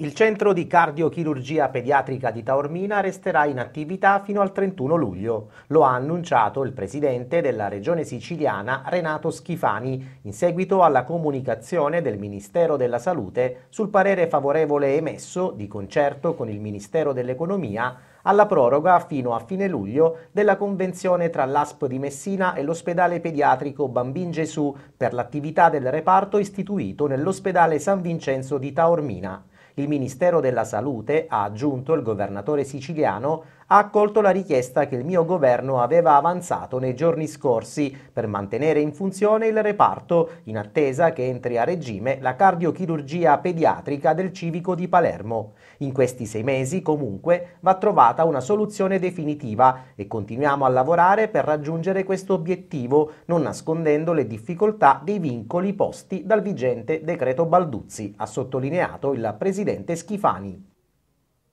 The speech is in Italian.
Il centro di cardiochirurgia pediatrica di Taormina resterà in attività fino al 31 luglio. Lo ha annunciato il presidente della regione siciliana Renato Schifani in seguito alla comunicazione del Ministero della Salute sul parere favorevole emesso, di concerto con il Ministero dell'Economia, alla proroga fino a fine luglio della convenzione tra l'ASP di Messina e l'ospedale pediatrico Bambin Gesù per l'attività del reparto istituito nell'ospedale San Vincenzo di Taormina. Il Ministero della Salute, ha aggiunto il governatore siciliano, ha accolto la richiesta che il mio governo aveva avanzato nei giorni scorsi per mantenere in funzione il reparto, in attesa che entri a regime la cardiochirurgia pediatrica del civico di Palermo. In questi sei mesi, comunque, va trovata una soluzione definitiva e continuiamo a lavorare per raggiungere questo obiettivo, non nascondendo le difficoltà dei vincoli posti dal vigente decreto Balduzzi, ha sottolineato il Presidente presidente Schifani.